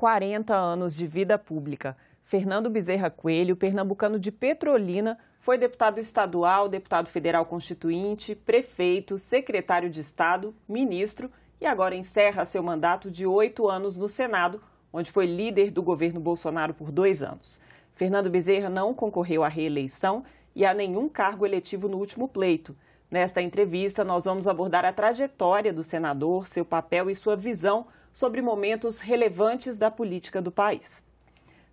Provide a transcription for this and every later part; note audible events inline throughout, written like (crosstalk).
40 anos de vida pública. Fernando Bezerra Coelho, pernambucano de Petrolina, foi deputado estadual, deputado federal constituinte, prefeito, secretário de Estado, ministro e agora encerra seu mandato de oito anos no Senado, onde foi líder do governo Bolsonaro por dois anos. Fernando Bezerra não concorreu à reeleição e a nenhum cargo eletivo no último pleito. Nesta entrevista, nós vamos abordar a trajetória do senador, seu papel e sua visão sobre momentos relevantes da política do país.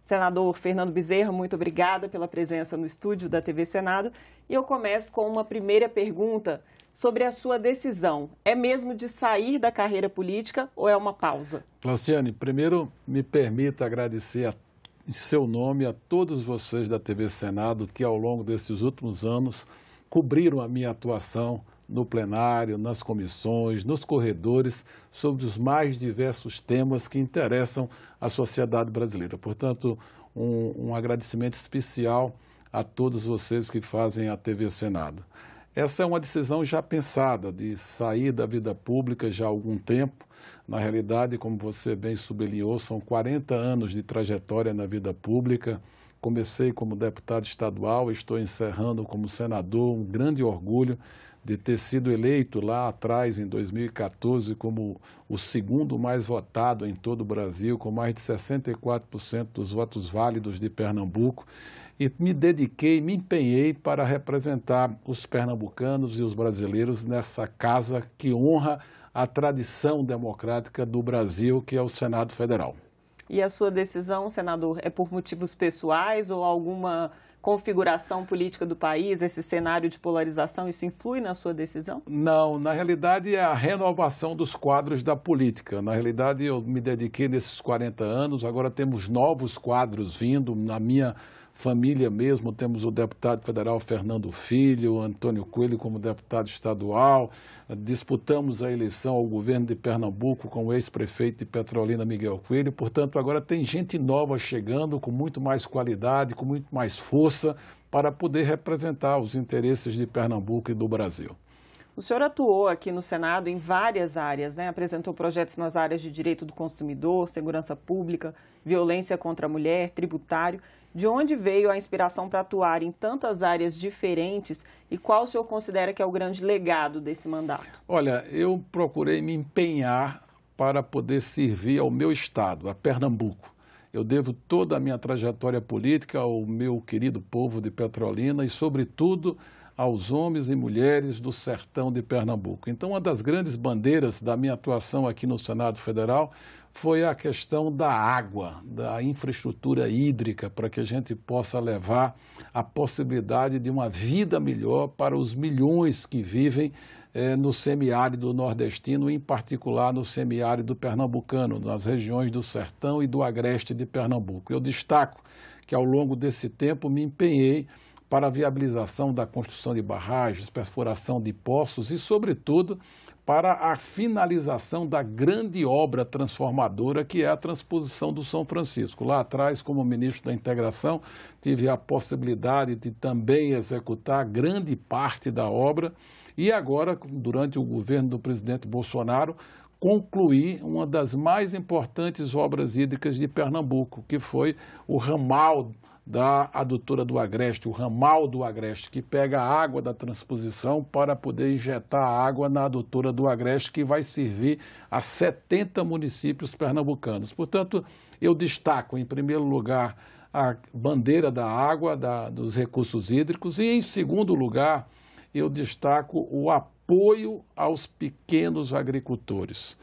Senador Fernando Bezerra, muito obrigada pela presença no estúdio da TV Senado. E eu começo com uma primeira pergunta sobre a sua decisão. É mesmo de sair da carreira política ou é uma pausa? Clauciane, primeiro me permita agradecer a, em seu nome a todos vocês da TV Senado que ao longo desses últimos anos cobriram a minha atuação no plenário, nas comissões, nos corredores, sobre os mais diversos temas que interessam a sociedade brasileira. Portanto, um, um agradecimento especial a todos vocês que fazem a TV Senado. Essa é uma decisão já pensada de sair da vida pública já há algum tempo. Na realidade, como você bem sublinhou, são 40 anos de trajetória na vida pública. Comecei como deputado estadual, estou encerrando como senador, um grande orgulho de ter sido eleito lá atrás, em 2014, como o segundo mais votado em todo o Brasil, com mais de 64% dos votos válidos de Pernambuco, e me dediquei, me empenhei para representar os pernambucanos e os brasileiros nessa casa que honra a tradição democrática do Brasil, que é o Senado Federal. E a sua decisão, senador, é por motivos pessoais ou alguma configuração política do país, esse cenário de polarização, isso influi na sua decisão? Não, na realidade é a renovação dos quadros da política. Na realidade, eu me dediquei nesses 40 anos, agora temos novos quadros vindo na minha família mesmo, temos o deputado federal Fernando Filho, Antônio Coelho como deputado estadual, disputamos a eleição ao governo de Pernambuco com o ex-prefeito de Petrolina Miguel Coelho, portanto, agora tem gente nova chegando com muito mais qualidade, com muito mais força para poder representar os interesses de Pernambuco e do Brasil. O senhor atuou aqui no Senado em várias áreas, né? apresentou projetos nas áreas de direito do consumidor, segurança pública, violência contra a mulher, tributário. De onde veio a inspiração para atuar em tantas áreas diferentes e qual o senhor considera que é o grande legado desse mandato? Olha, eu procurei me empenhar para poder servir ao meu estado, a Pernambuco. Eu devo toda a minha trajetória política ao meu querido povo de Petrolina e, sobretudo, aos homens e mulheres do sertão de Pernambuco. Então, uma das grandes bandeiras da minha atuação aqui no Senado Federal foi a questão da água, da infraestrutura hídrica, para que a gente possa levar a possibilidade de uma vida melhor para os milhões que vivem eh, no semiárido nordestino, em particular no semiárido pernambucano, nas regiões do sertão e do agreste de Pernambuco. Eu destaco que ao longo desse tempo me empenhei para a viabilização da construção de barragens, perfuração de poços e, sobretudo, para a finalização da grande obra transformadora que é a transposição do São Francisco. Lá atrás, como ministro da Integração, tive a possibilidade de também executar grande parte da obra e agora, durante o governo do presidente Bolsonaro, concluir uma das mais importantes obras hídricas de Pernambuco, que foi o ramal da adutora do agreste, o ramal do agreste, que pega a água da transposição para poder injetar a água na adutora do agreste, que vai servir a 70 municípios pernambucanos. Portanto, eu destaco, em primeiro lugar, a bandeira da água, da, dos recursos hídricos, e, em segundo lugar, eu destaco o apoio aos pequenos agricultores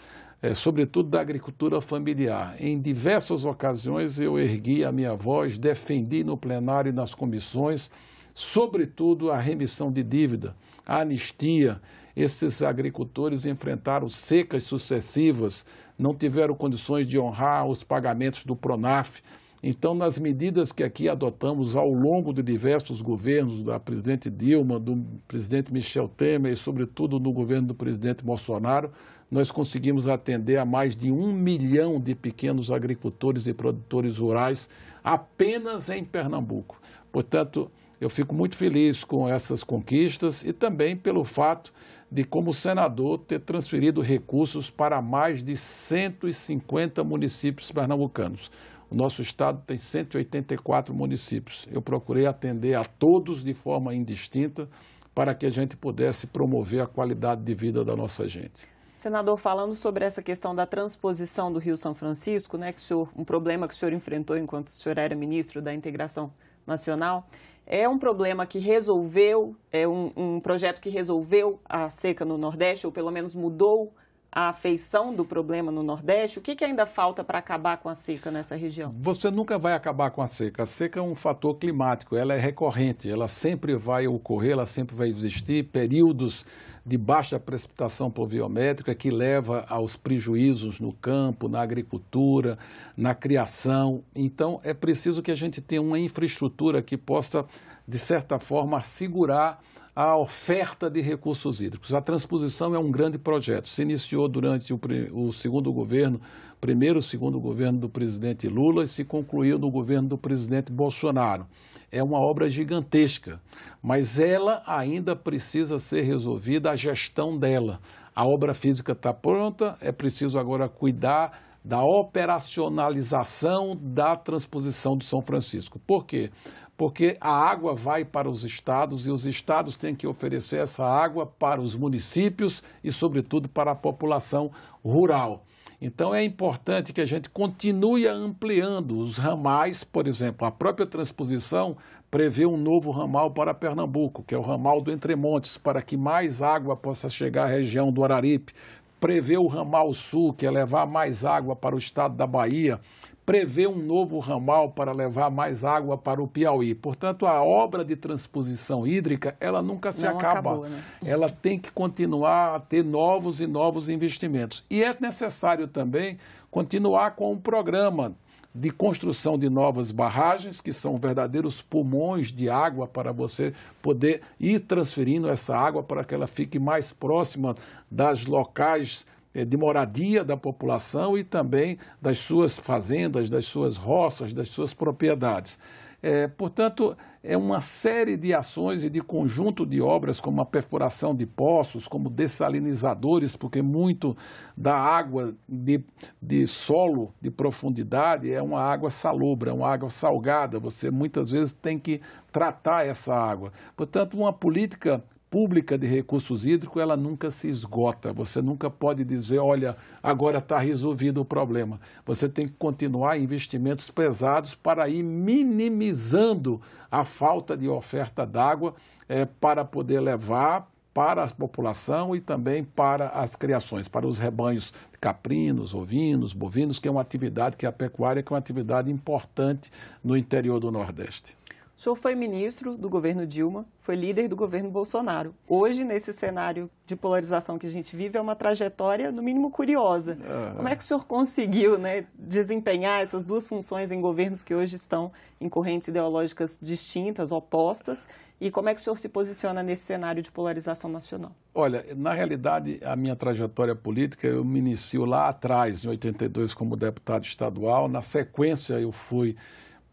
é, sobretudo da agricultura familiar. Em diversas ocasiões eu ergui a minha voz, defendi no plenário e nas comissões, sobretudo a remissão de dívida, a anistia. Esses agricultores enfrentaram secas sucessivas, não tiveram condições de honrar os pagamentos do PRONAF. Então, nas medidas que aqui adotamos ao longo de diversos governos, da presidente Dilma, do presidente Michel Temer e, sobretudo, no governo do presidente Bolsonaro, nós conseguimos atender a mais de um milhão de pequenos agricultores e produtores rurais apenas em Pernambuco. Portanto, eu fico muito feliz com essas conquistas e também pelo fato de, como senador, ter transferido recursos para mais de 150 municípios pernambucanos. O nosso estado tem 184 municípios. Eu procurei atender a todos de forma indistinta para que a gente pudesse promover a qualidade de vida da nossa gente. Senador, falando sobre essa questão da transposição do Rio São Francisco, né, que senhor, um problema que o senhor enfrentou enquanto o senhor era ministro da Integração Nacional, é um problema que resolveu, é um, um projeto que resolveu a seca no Nordeste, ou pelo menos mudou a feição do problema no Nordeste, o que, que ainda falta para acabar com a seca nessa região? Você nunca vai acabar com a seca. A seca é um fator climático, ela é recorrente, ela sempre vai ocorrer, ela sempre vai existir. Períodos de baixa precipitação pluviométrica que leva aos prejuízos no campo, na agricultura, na criação. Então, é preciso que a gente tenha uma infraestrutura que possa, de certa forma, assegurar a oferta de recursos hídricos. A transposição é um grande projeto. Se iniciou durante o, o segundo governo, primeiro e segundo governo do presidente Lula e se concluiu no governo do presidente Bolsonaro. É uma obra gigantesca, mas ela ainda precisa ser resolvida a gestão dela. A obra física está pronta, é preciso agora cuidar da operacionalização da transposição do São Francisco. Por quê? porque a água vai para os estados e os estados têm que oferecer essa água para os municípios e, sobretudo, para a população rural. Então é importante que a gente continue ampliando os ramais, por exemplo, a própria transposição prevê um novo ramal para Pernambuco, que é o ramal do Entremontes, para que mais água possa chegar à região do Araripe. Prevê o ramal sul, que é levar mais água para o estado da Bahia, prevê um novo ramal para levar mais água para o Piauí. Portanto, a obra de transposição hídrica, ela nunca se Não acaba. Acabou, né? Ela tem que continuar a ter novos e novos investimentos. E é necessário também continuar com o um programa de construção de novas barragens, que são verdadeiros pulmões de água para você poder ir transferindo essa água para que ela fique mais próxima das locais é, de moradia da população e também das suas fazendas, das suas roças, das suas propriedades. É, portanto, é uma série de ações e de conjunto de obras, como a perfuração de poços, como dessalinizadores, porque muito da água de, de solo, de profundidade, é uma água salobra, é uma água salgada. Você muitas vezes tem que tratar essa água. Portanto, uma política pública de recursos hídricos ela nunca se esgota. Você nunca pode dizer, olha, agora está resolvido o problema. Você tem que continuar investimentos pesados para ir minimizando a falta de oferta d'água é, para poder levar para a população e também para as criações, para os rebanhos caprinos, ovinos, bovinos, que é uma atividade que é a pecuária, que é uma atividade importante no interior do Nordeste senhor foi ministro do governo Dilma, foi líder do governo Bolsonaro. Hoje, nesse cenário de polarização que a gente vive, é uma trajetória, no mínimo, curiosa. É. Como é que o senhor conseguiu né, desempenhar essas duas funções em governos que hoje estão em correntes ideológicas distintas, opostas? E como é que o senhor se posiciona nesse cenário de polarização nacional? Olha, na realidade, a minha trajetória política eu me inicio lá atrás, em 82, como deputado estadual. Na sequência, eu fui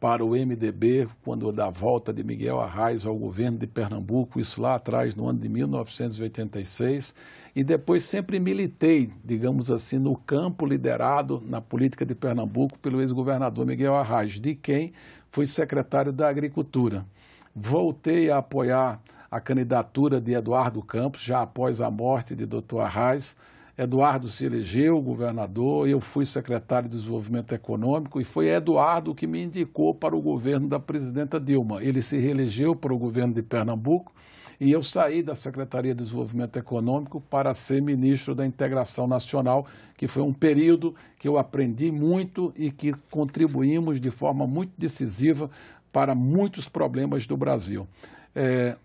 para o MDB quando da volta de Miguel Arraes ao governo de Pernambuco, isso lá atrás no ano de 1986, e depois sempre militei, digamos assim, no campo liderado na política de Pernambuco pelo ex-governador Miguel Arraes, de quem fui secretário da Agricultura. Voltei a apoiar a candidatura de Eduardo Campos já após a morte de Dr. Arraes Eduardo se elegeu governador, eu fui secretário de Desenvolvimento Econômico e foi Eduardo que me indicou para o governo da presidenta Dilma. Ele se reelegeu para o governo de Pernambuco e eu saí da Secretaria de Desenvolvimento Econômico para ser ministro da Integração Nacional, que foi um período que eu aprendi muito e que contribuímos de forma muito decisiva para muitos problemas do Brasil. É,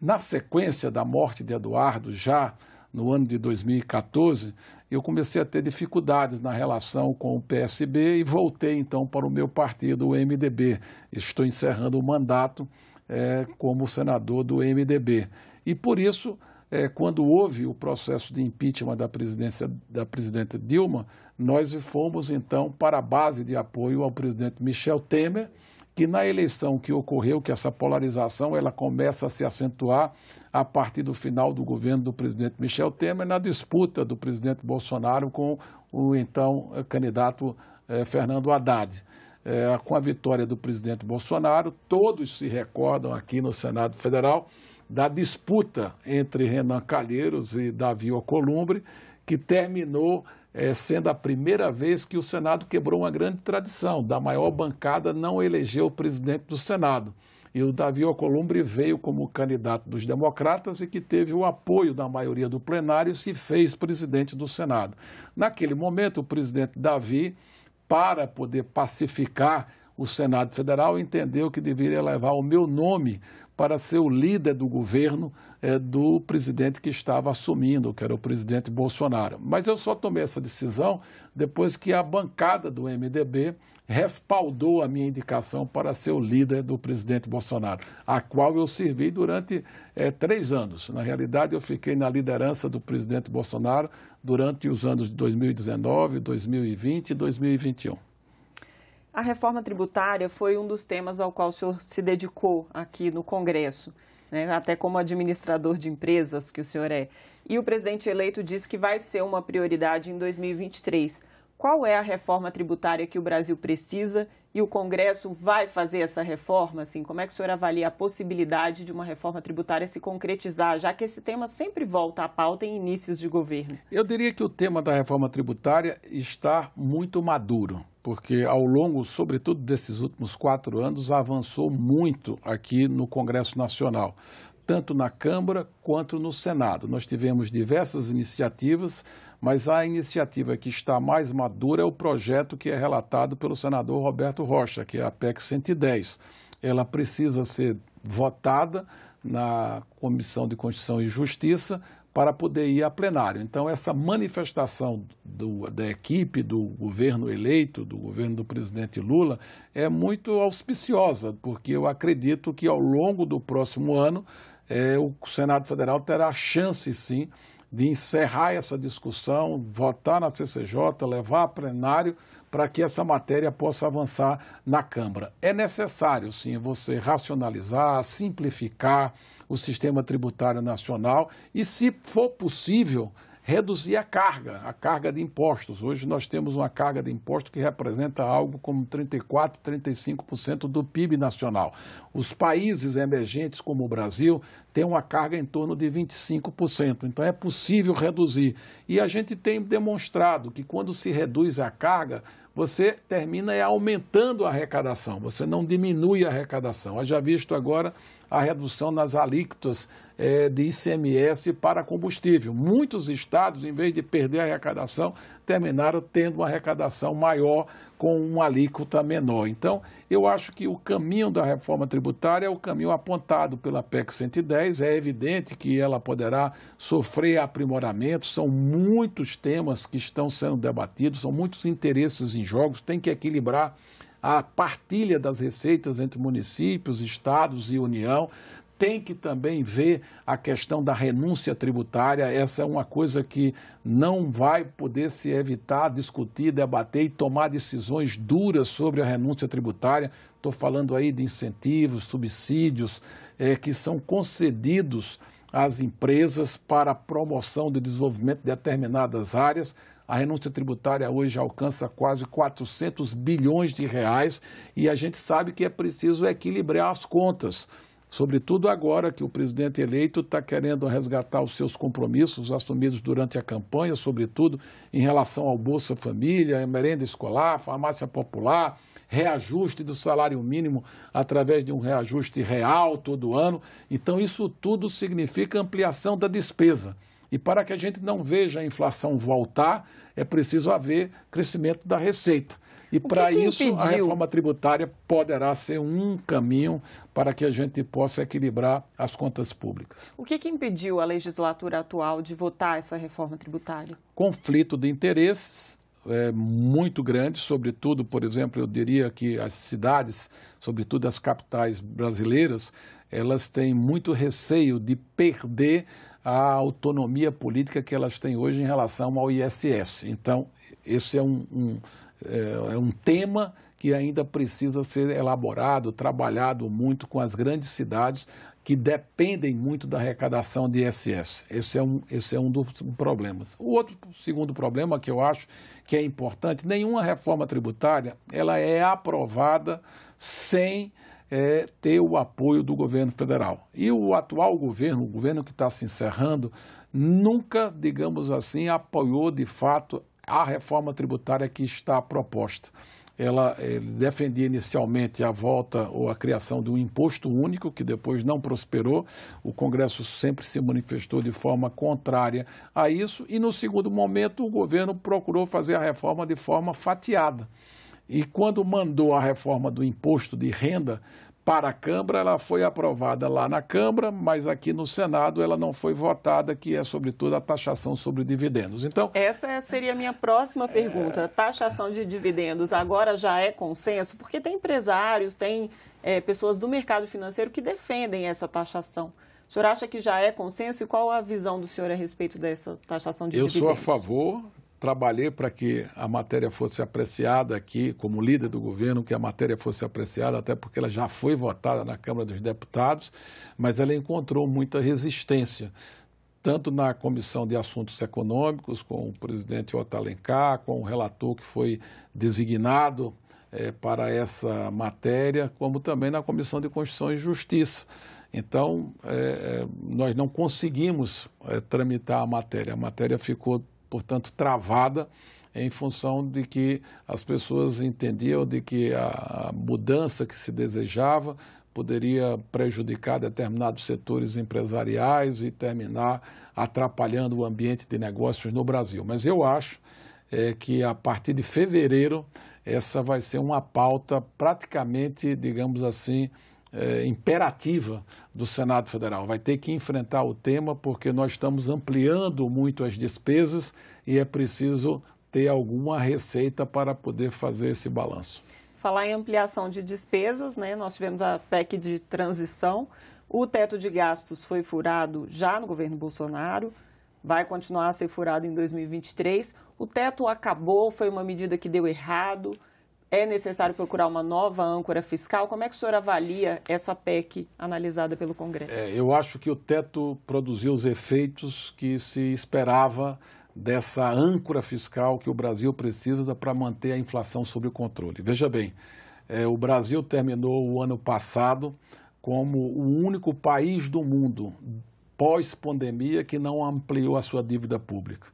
na sequência da morte de Eduardo, já no ano de 2014, eu comecei a ter dificuldades na relação com o PSB e voltei então para o meu partido, o MDB. Estou encerrando o mandato é, como senador do MDB. E por isso, é, quando houve o processo de impeachment da, presidência, da presidenta Dilma, nós fomos então para a base de apoio ao presidente Michel Temer que na eleição que ocorreu, que essa polarização ela começa a se acentuar a partir do final do governo do presidente Michel Temer, na disputa do presidente Bolsonaro com o então eh, candidato eh, Fernando Haddad. Eh, com a vitória do presidente Bolsonaro, todos se recordam aqui no Senado Federal da disputa entre Renan Calheiros e Davi Alcolumbre, que terminou é, sendo a primeira vez que o Senado quebrou uma grande tradição, da maior bancada não elegeu o presidente do Senado. E o Davi Alcolumbre veio como candidato dos democratas e que teve o apoio da maioria do plenário e se fez presidente do Senado. Naquele momento, o presidente Davi, para poder pacificar o Senado Federal entendeu que deveria levar o meu nome para ser o líder do governo é, do presidente que estava assumindo, que era o presidente Bolsonaro. Mas eu só tomei essa decisão depois que a bancada do MDB respaldou a minha indicação para ser o líder do presidente Bolsonaro, a qual eu servi durante é, três anos. Na realidade, eu fiquei na liderança do presidente Bolsonaro durante os anos de 2019, 2020 e 2021. A reforma tributária foi um dos temas ao qual o senhor se dedicou aqui no Congresso, né? até como administrador de empresas que o senhor é. E o presidente eleito disse que vai ser uma prioridade em 2023. Qual é a reforma tributária que o Brasil precisa e o Congresso vai fazer essa reforma? Assim, como é que o senhor avalia a possibilidade de uma reforma tributária se concretizar, já que esse tema sempre volta à pauta em inícios de governo? Eu diria que o tema da reforma tributária está muito maduro porque ao longo, sobretudo desses últimos quatro anos, avançou muito aqui no Congresso Nacional, tanto na Câmara quanto no Senado. Nós tivemos diversas iniciativas, mas a iniciativa que está mais madura é o projeto que é relatado pelo senador Roberto Rocha, que é a PEC 110. Ela precisa ser votada na Comissão de Constituição e Justiça para poder ir a plenário. Então, essa manifestação do, da equipe do governo eleito, do governo do presidente Lula, é muito auspiciosa, porque eu acredito que ao longo do próximo ano é, o Senado Federal terá a chance, sim, de encerrar essa discussão, votar na CCJ, levar a plenário para que essa matéria possa avançar na Câmara. É necessário, sim, você racionalizar, simplificar o sistema tributário nacional e, se for possível, reduzir a carga, a carga de impostos. Hoje nós temos uma carga de impostos que representa algo como 34%, 35% do PIB nacional. Os países emergentes, como o Brasil, têm uma carga em torno de 25%. Então é possível reduzir. E a gente tem demonstrado que quando se reduz a carga, você termina é aumentando a arrecadação, você não diminui a arrecadação. Eu já visto agora a redução nas alíquotas é, de ICMS para combustível. Muitos estados, em vez de perder a arrecadação, terminaram tendo uma arrecadação maior com uma alíquota menor. Então, eu acho que o caminho da reforma tributária é o caminho apontado pela PEC 110. É evidente que ela poderá sofrer aprimoramentos. São muitos temas que estão sendo debatidos, são muitos interesses em jogos. Tem que equilibrar a partilha das receitas entre municípios, estados e União tem que também ver a questão da renúncia tributária. Essa é uma coisa que não vai poder se evitar discutir, debater e tomar decisões duras sobre a renúncia tributária. Estou falando aí de incentivos, subsídios é, que são concedidos às empresas para a promoção do desenvolvimento de determinadas áreas. A renúncia tributária hoje alcança quase 400 bilhões de reais e a gente sabe que é preciso equilibrar as contas sobretudo agora que o presidente eleito está querendo resgatar os seus compromissos assumidos durante a campanha, sobretudo em relação ao Bolsa Família, merenda escolar, farmácia popular, reajuste do salário mínimo através de um reajuste real todo ano. Então, isso tudo significa ampliação da despesa. E para que a gente não veja a inflação voltar, é preciso haver crescimento da receita. E para isso, impediu? a reforma tributária poderá ser um caminho para que a gente possa equilibrar as contas públicas. O que, que impediu a legislatura atual de votar essa reforma tributária? Conflito de interesses, é, muito grande, sobretudo, por exemplo, eu diria que as cidades, sobretudo as capitais brasileiras, elas têm muito receio de perder a autonomia política que elas têm hoje em relação ao ISS. Então, esse é um, um é, é um tema que ainda precisa ser elaborado, trabalhado muito com as grandes cidades que dependem muito da arrecadação de ISS. Esse é um, esse é um dos problemas. O outro segundo problema que eu acho que é importante, nenhuma reforma tributária ela é aprovada sem é, ter o apoio do governo federal. E o atual governo, o governo que está se encerrando, nunca, digamos assim, apoiou de fato a reforma tributária que está proposta. Ela defendia inicialmente a volta ou a criação de um imposto único, que depois não prosperou. O Congresso sempre se manifestou de forma contrária a isso. E, no segundo momento, o governo procurou fazer a reforma de forma fatiada. E quando mandou a reforma do imposto de renda para a Câmara, ela foi aprovada lá na Câmara, mas aqui no Senado ela não foi votada, que é sobretudo a taxação sobre dividendos. Então, essa seria a minha próxima pergunta. É... Taxação de dividendos agora já é consenso? Porque tem empresários, tem é, pessoas do mercado financeiro que defendem essa taxação. O senhor acha que já é consenso e qual a visão do senhor a respeito dessa taxação de Eu dividendos? Eu sou a favor trabalhei para que a matéria fosse apreciada aqui, como líder do governo, que a matéria fosse apreciada, até porque ela já foi votada na Câmara dos Deputados, mas ela encontrou muita resistência tanto na Comissão de Assuntos Econômicos, com o presidente Otto Alencar, com o relator que foi designado é, para essa matéria, como também na Comissão de Constituição e Justiça. Então, é, nós não conseguimos é, tramitar a matéria. A matéria ficou portanto, travada em função de que as pessoas entendiam de que a mudança que se desejava poderia prejudicar determinados setores empresariais e terminar atrapalhando o ambiente de negócios no Brasil. Mas eu acho é, que a partir de fevereiro essa vai ser uma pauta praticamente, digamos assim, é, imperativa do Senado Federal. Vai ter que enfrentar o tema porque nós estamos ampliando muito as despesas e é preciso ter alguma receita para poder fazer esse balanço. Falar em ampliação de despesas, né? Nós tivemos a PEC de transição, o teto de gastos foi furado já no governo Bolsonaro, vai continuar a ser furado em 2023. O teto acabou, foi uma medida que deu errado é necessário procurar uma nova âncora fiscal? Como é que o senhor avalia essa PEC analisada pelo Congresso? É, eu acho que o teto produziu os efeitos que se esperava dessa âncora fiscal que o Brasil precisa para manter a inflação sob controle. Veja bem, é, o Brasil terminou o ano passado como o único país do mundo pós-pandemia que não ampliou a sua dívida pública.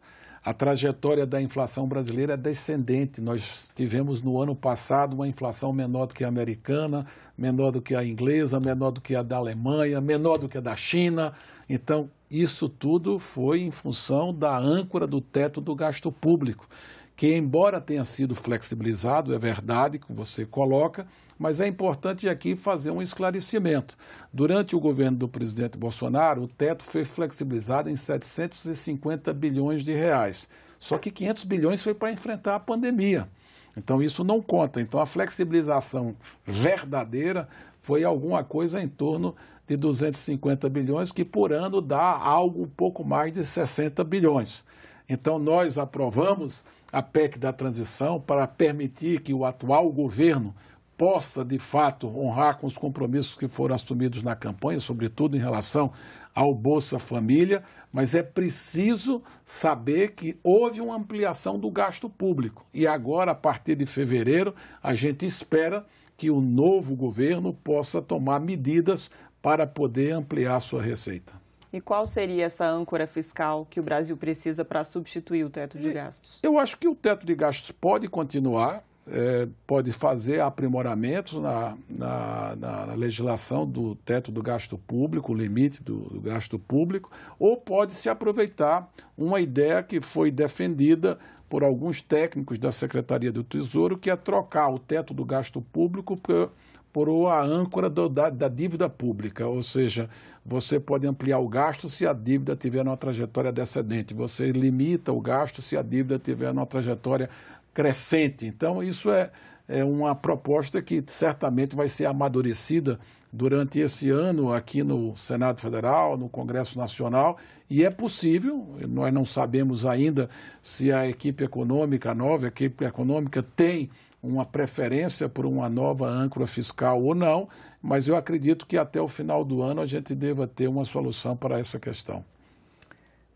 A trajetória da inflação brasileira é descendente. Nós tivemos no ano passado uma inflação menor do que a americana, menor do que a inglesa, menor do que a da Alemanha, menor do que a da China. Então, isso tudo foi em função da âncora do teto do gasto público, que, embora tenha sido flexibilizado, é verdade, que você coloca, mas é importante aqui fazer um esclarecimento. Durante o governo do presidente Bolsonaro, o teto foi flexibilizado em 750 bilhões de reais. Só que 500 bilhões foi para enfrentar a pandemia. Então isso não conta. Então a flexibilização verdadeira foi alguma coisa em torno de 250 bilhões, que por ano dá algo um pouco mais de 60 bilhões. Então nós aprovamos a PEC da transição para permitir que o atual governo possa, de fato, honrar com os compromissos que foram assumidos na campanha, sobretudo em relação ao Bolsa Família, mas é preciso saber que houve uma ampliação do gasto público. E agora, a partir de fevereiro, a gente espera que o novo governo possa tomar medidas para poder ampliar sua receita. E qual seria essa âncora fiscal que o Brasil precisa para substituir o teto de gastos? Eu acho que o teto de gastos pode continuar, é, pode fazer aprimoramentos na, na, na, legislação do teto do gasto público, o limite do, do, gasto público, ou pode se aproveitar uma ideia que foi defendida por alguns técnicos da Secretaria do Tesouro, que é trocar o teto do gasto público por, por a âncora do, da, da dívida pública, ou seja, você pode ampliar o gasto se a dívida tiver uma trajetória descendente. Você limita o gasto se a dívida tiver uma trajetória crescente. Então, isso é, é uma proposta que certamente vai ser amadurecida durante esse ano aqui no Senado Federal, no Congresso Nacional, e é possível, nós não sabemos ainda se a equipe econômica, a nova equipe econômica, tem uma preferência por uma nova âncora fiscal ou não, mas eu acredito que até o final do ano a gente deva ter uma solução para essa questão.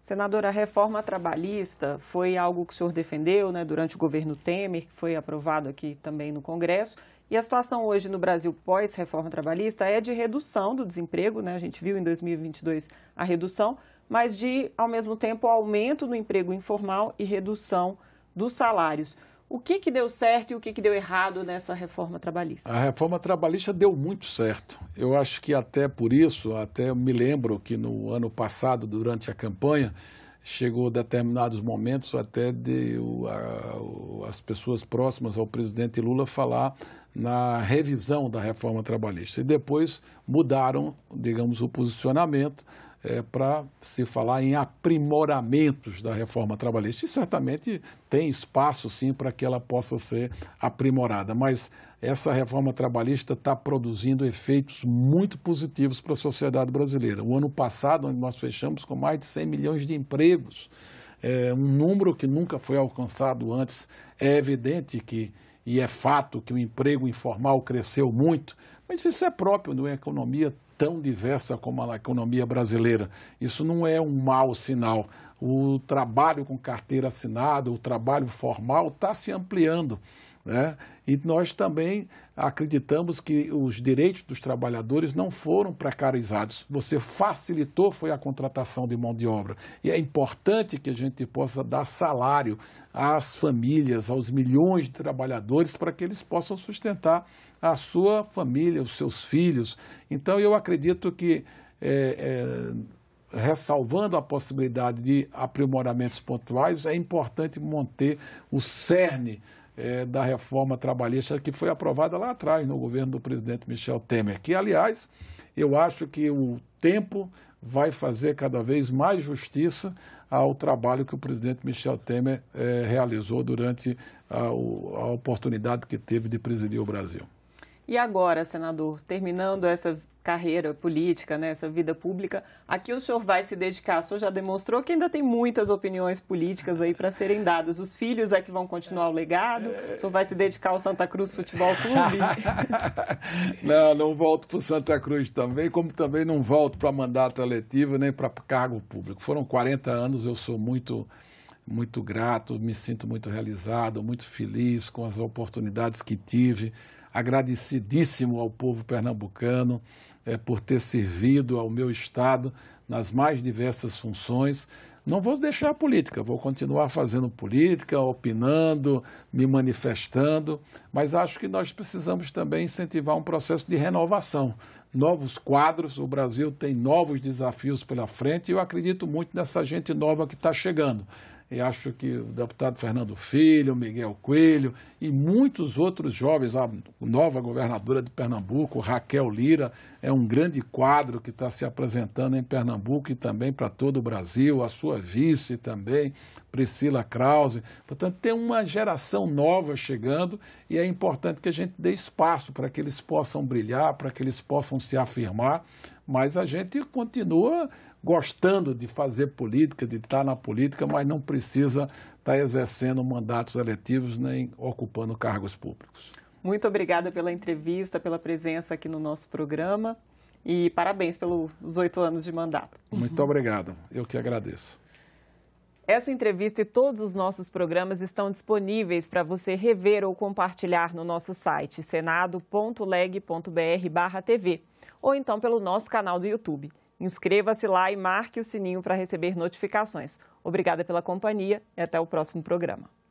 Senadora, a reforma trabalhista foi algo que o senhor defendeu né, durante o governo Temer, que foi aprovado aqui também no Congresso. E a situação hoje no Brasil pós-reforma trabalhista é de redução do desemprego, né? a gente viu em 2022 a redução, mas de, ao mesmo tempo, aumento no emprego informal e redução dos salários. O que, que deu certo e o que, que deu errado nessa reforma trabalhista? A reforma trabalhista deu muito certo. Eu acho que até por isso, até me lembro que no ano passado, durante a campanha, chegou determinados momentos até de as pessoas próximas ao presidente Lula falar na revisão da reforma trabalhista. E depois mudaram, digamos, o posicionamento é, para se falar em aprimoramentos da reforma trabalhista. E certamente tem espaço, sim, para que ela possa ser aprimorada. Mas essa reforma trabalhista está produzindo efeitos muito positivos para a sociedade brasileira. O ano passado, onde nós fechamos com mais de 100 milhões de empregos, é um número que nunca foi alcançado antes. É evidente que e é fato que o emprego informal cresceu muito, mas isso é próprio de é uma economia tão diversa como a economia brasileira. Isso não é um mau sinal o trabalho com carteira assinada, o trabalho formal está se ampliando. Né? E nós também acreditamos que os direitos dos trabalhadores não foram precarizados. Você facilitou foi a contratação de mão de obra. E é importante que a gente possa dar salário às famílias, aos milhões de trabalhadores, para que eles possam sustentar a sua família, os seus filhos. Então, eu acredito que. É, é, ressalvando a possibilidade de aprimoramentos pontuais, é importante manter o cerne é, da reforma trabalhista que foi aprovada lá atrás, no governo do presidente Michel Temer, que, aliás, eu acho que o tempo vai fazer cada vez mais justiça ao trabalho que o presidente Michel Temer é, realizou durante a, a oportunidade que teve de presidir o Brasil. E agora, senador, terminando essa carreira política, né, essa vida pública, a que o senhor vai se dedicar? O senhor já demonstrou que ainda tem muitas opiniões políticas aí para serem dadas. Os filhos é que vão continuar o legado? O senhor vai se dedicar ao Santa Cruz Futebol Clube? (laughs) não, não volto para o Santa Cruz também, como também não volto para mandato eletivo nem para cargo público. Foram 40 anos, eu sou muito muito grato, me sinto muito realizado, muito feliz com as oportunidades que tive agradecidíssimo ao povo pernambucano é, por ter servido ao meu Estado nas mais diversas funções. Não vou deixar a política, vou continuar fazendo política, opinando, me manifestando, mas acho que nós precisamos também incentivar um processo de renovação. Novos quadros, o Brasil tem novos desafios pela frente e eu acredito muito nessa gente nova que está chegando e acho que o deputado Fernando Filho, Miguel Coelho e muitos outros jovens, a nova governadora de Pernambuco, Raquel Lira, é um grande quadro que está se apresentando em Pernambuco e também para todo o Brasil, a sua vice também, Priscila Krause. Portanto, tem uma geração nova chegando e é importante que a gente dê espaço para que eles possam brilhar, para que eles possam se afirmar, mas a gente continua gostando de fazer política, de estar na política, mas não precisa estar exercendo mandatos eletivos nem ocupando cargos públicos. Muito obrigada pela entrevista, pela presença aqui no nosso programa e parabéns pelos oito anos de mandato. Muito obrigado, eu que agradeço. Essa entrevista e todos os nossos programas estão disponíveis para você rever ou compartilhar no nosso site senado.leg.br/tv ou então pelo nosso canal do YouTube. Inscreva-se lá e marque o sininho para receber notificações. Obrigada pela companhia e até o próximo programa.